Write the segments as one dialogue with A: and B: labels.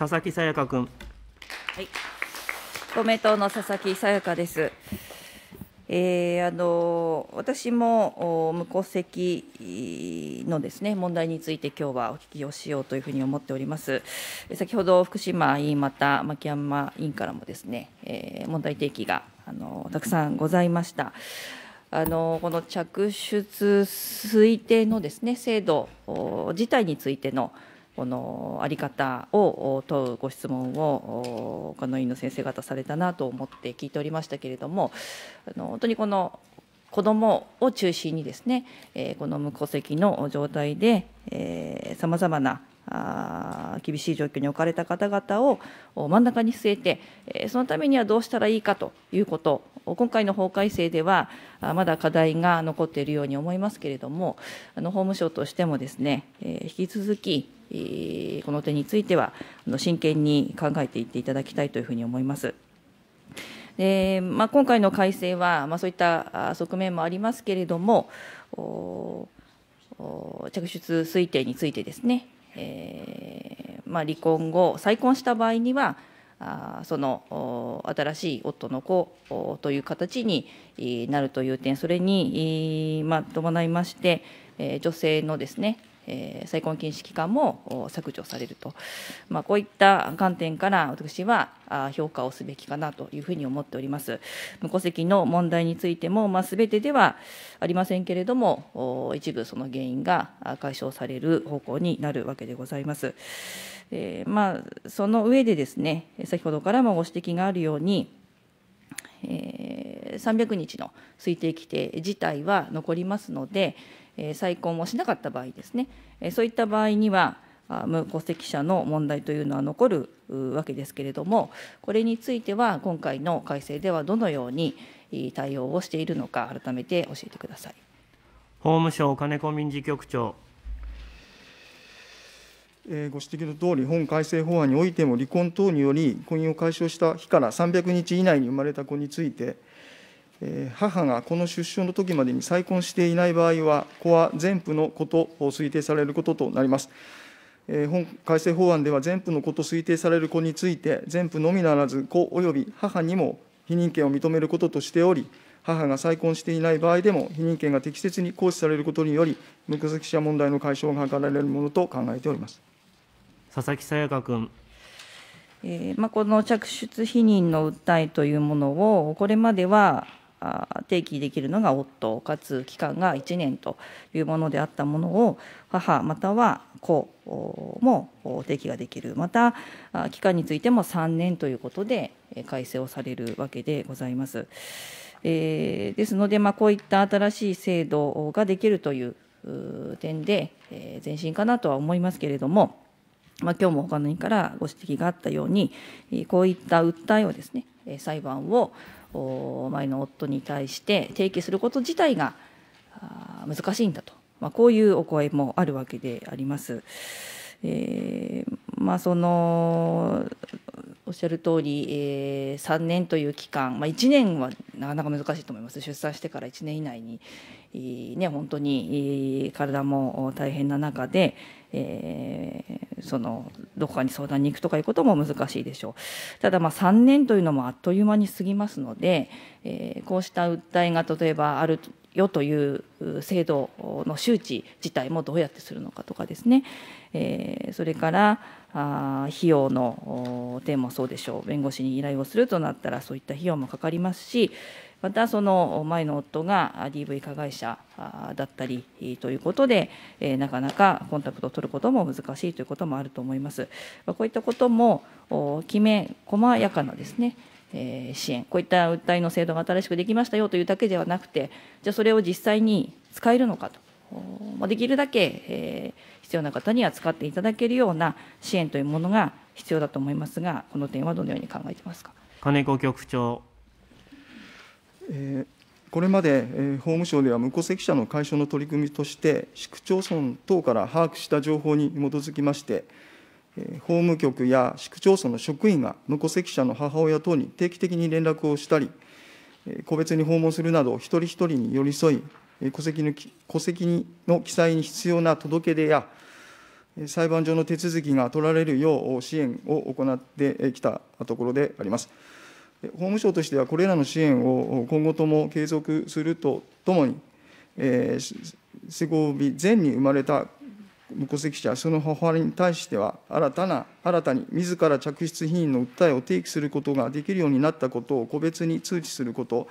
A: 佐々木さやか君。
B: はい。公明党の佐々木さやかです。えー、あの私も無戸籍のです、ね、問題について今日はお聞きをしようというふうに思っております。先ほど福島委員また牧山委員からもですね、えー、問題提起があのたくさんございました。あのこの着出推定のですね制度自体についてのこの在り方を問うご質問をこの委員の先生方されたなと思って聞いておりましたけれどもあの本当にこの子どもを中心にですね、えこの無戸籍の状態でさまざまなあ厳しい状況に置かれた方々を真ん中に据えて、えそのためにはどうしたらいいかということ今回の法改正ではまだ課題が残っているように思いますけれどもあの法務省としてもですね、え引き続きこの点については真剣に考えていっていただきたいというふうに思います。でまあ、今回の改正は、まあ、そういった側面もありますけれども、着出推定についてですね、えー、まあ、離婚後、再婚した場合には、あその新しい夫の子という形になるという点、それに、まあ、伴いまして、えー、女性のですね、えー、再婚禁止期間も削除されると、まあ、こういった観点から私は評価をすべきかなというふうに思っております。無戸籍の問題についても、まあ、全てではありませんけれども、一部その原因が解消される方向になるわけでございます。えー、まあ、その上でですね、先ほどからもご指摘があるように、えー、300日の推定規定自体は残りますので、えー、再婚をしなかった場合ですね、えー、そういった場合には無戸籍者の問題というのは残るわけですけれどもこれについては今回の改正ではどのように対応をしているのか改めて教えてください。
A: 法務省金子民事局長ご指摘のとおり、本改正法案においても、離婚等により婚姻を解消した日から300日以内に生まれた子について、母がこの出生の時までに再婚していない場合は、子は全部の子と推定されることとなります。本改正法案では、全部の子と推定される子について、全部のみならず、子及び母にも否認権を認めることとしており、母が再婚していない場合でも、否認権が適切に行使されることにより、無戸籍者問題の解消が図られるものと考えております。
B: 佐々木さやか君。えーまあ、この着出否認の訴えというものを、これまでは提起できるのが夫、かつ期間が1年というものであったものを、母または子も提起ができる、また期間についても3年ということで、改正をされるわけでございます。えー、ですので、まあ、こういった新しい制度ができるという点で、えー、前進かなとは思いますけれども。まあ、今日も他の委員からご指摘があったように、こういった訴えをですね、裁判を前の夫に対して提起すること自体が難しいんだと、まあ、こういうお声もあるわけであります。えー、まあ、そのおっしゃる通り、えー、3年という期間、まあ、1年はなかなか難しいと思います出産してから1年以内に、えー、ね、本当に、えー、体も大変な中で、えそのどこかに相談に行くとかいうことも難しいでしょうただまあ3年というのもあっという間に過ぎますので、えー、こうした訴えが例えばあるよという制度の周知自体もどうやってするのかとかですね、えー、それからあ費用の点もそうでしょう弁護士に依頼をするとなったらそういった費用もかかりますしまたその前の夫が DV 加害者だったりということで、なかなかコンタクトを取ることも難しいということもあると思います。こういったこともきめ細やかなですね、え支援、こういった訴えの制度が新しくできましたよというだけではなくて、じゃあそれを実際に使えるのかと。できるだけ、え必要な方には使っていただけるような支援というものが必要だと思いますが、この点はどのように考えてますか
A: 金子局長。これまで法務省では無戸籍者の解消の取り組みとして、市区町村等から把握した情報に基づきまして、法務局や市区町村の職員が無戸籍者の母親等に定期的に連絡をしたり、個別に訪問するなど、一人一人に寄り添い、戸籍の戸籍の記載に必要な届け出や、裁判上の手続きが取られるよう支援を行ってきたところであります。法務省としてはこれらの支援を今後とも継続するとともに、え施行日前に生まれた無戸籍者、その母親に対しては、新たな、新たに自ら嫡出品認の訴えを提起することができるようになったことを個別に通知すること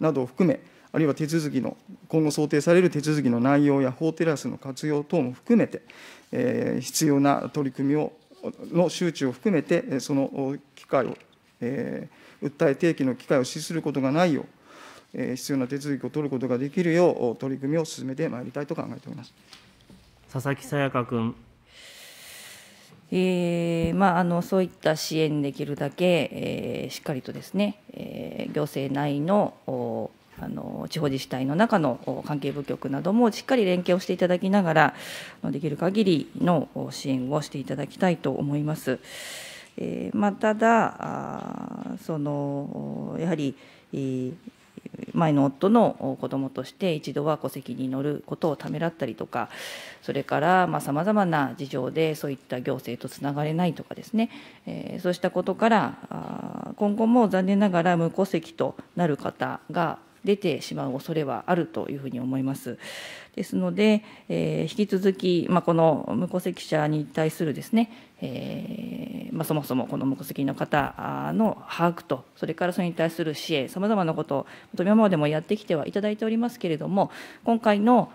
A: などを含め、あるいは手続きの、今後想定される手続きの内容や法テラスの活用等も含めて、え必要な取り組みを、の周知を含めて、その機会をえー、訴え提起の機会を資することがないよう、えー、必要な手続きを取ることができるよう、取り組みを進めてまいり
B: たいと考えております
A: 佐々木さやか君。
B: えーまあ、あのそういった支援できるだけ、えー、しっかりとですね、えー、行政内のあの地方自治体の中の関係部局などもしっかり連携をしていただきながらできる限りの支援をしていただきたいと思います。えまあ、ただそのやはり、前の夫の子供として一度は戸籍に乗ることをためらったりとかそれからさまざまな事情でそういった行政とつながれないとかですね、えそうしたことから今後も残念ながら無戸籍となる方が出てしまう恐れはあるというふうに思います。ですので、えー、引き続き、まあ、この無戸籍者に対するですね、えーまあ、そもそもこの無戸籍の方の把握と、それからそれに対する支援、さまざまなことを、今までもやってきてはいただいておりますけれども、今回の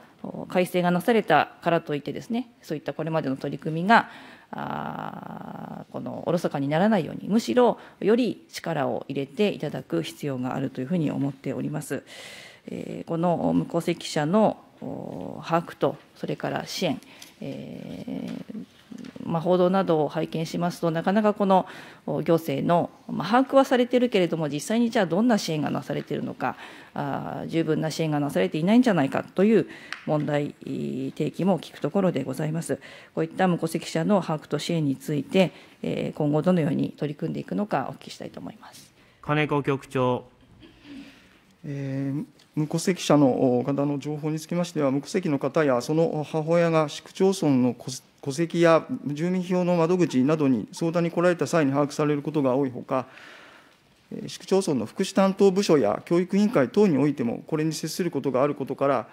B: 改正がなされたからといってですねそういったこれまでの取り組みがあこのおろそかにならないようにむしろより力を入れていただく必要があるというふうに思っております。えー、この無戸籍者の把握とそれから支援、えーまあ、報道などを拝見しますと、なかなかこの行政の、まあ、把握はされているけれども、実際にじゃあ、どんな支援がなされているのかあ、十分な支援がなされていないんじゃないかという問題提起も聞くところでございます。こういった無戸籍者の把握と支援について、えー、今後、どのように取り組んでいくのか、お聞きしたいと思います
A: 金子局長。無戸籍者の方の情報につきましては、無戸籍の方やその母親が市区町村の戸籍や住民票の窓口などに相談に来られた際に把握されることが多いほか、市区町村の福祉担当部署や教育委員会等においても、これに接することがあることから、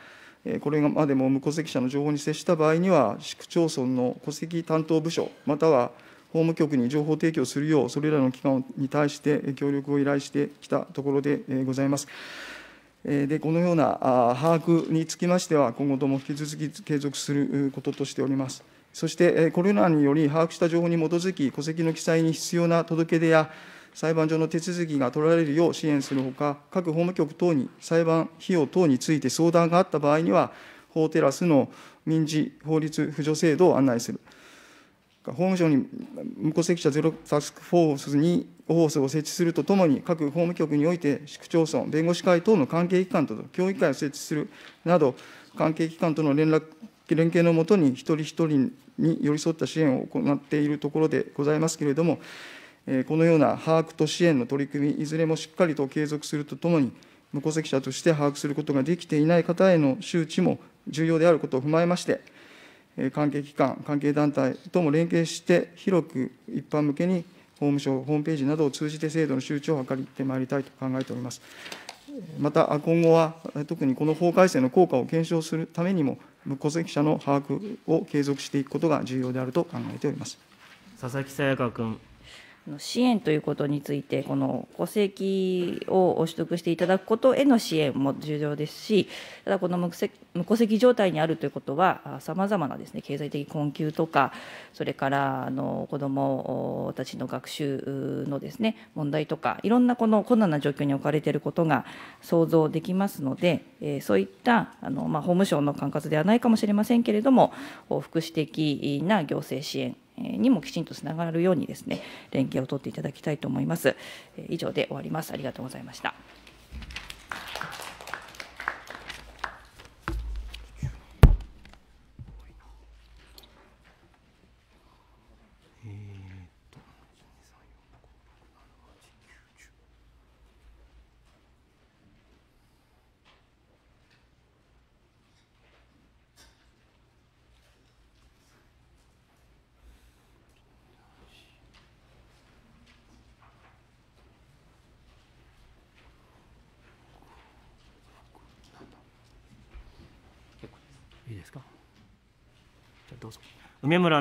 A: これまでも無戸籍者の情報に接した場合には、市区町村の戸籍担当部署、または法務局に情報提供するよう、それらの機関に対して協力を依頼してきたところでございます。でこのような把握につきましては、今後とも引き続き継続することとしております。そして、これらにより把握した情報に基づき、戸籍の記載に必要な届け出や、裁判所の手続きが取られるよう支援するほか、各法務局等に裁判費用等について相談があった場合には、法テラスの民事法律扶助制度を案内する。法務省に無戸籍者ゼロタスクフォースに放送を設置するとともに、各法務局において、市区町村、弁護士会等の関係機関と協議会を設置するなど、関係機関との連絡連携のもとに、一人一人に寄り添った支援を行っているところでございますけれども、このような把握と支援の取り組み、いずれもしっかりと継続するとともに、無戸籍者として把握することができていない方への周知も重要であることを踏まえまして、関係機関、関係団体とも連携して、広く一般向けに法務省ホームページなどを通じて制度の周知を図ってまいりたいと考えております。また今後は、特にこの法改正の効果を検証するためにも、無戸籍者の把握を継続していくことが重要であると考えております佐々
B: 木さやか君。支援ということについて、この戸籍を取得していただくことへの支援も重要ですし、ただ、この無戸籍状態にあるということは、さまざまなです、ね、経済的困窮とか、それからあの子どもたちの学習のです、ね、問題とか、いろんなこの困難な状況に置かれていることが想像できますので、えそういったあの、まあ、法務省の管轄ではないかもしれませんけれども、福祉的な行政支援にもきちんとつながるようにですね連携を取っていただきたいと思います。以上で終わります。ありがとうございました。
A: いいですかじゃどうぞ梅村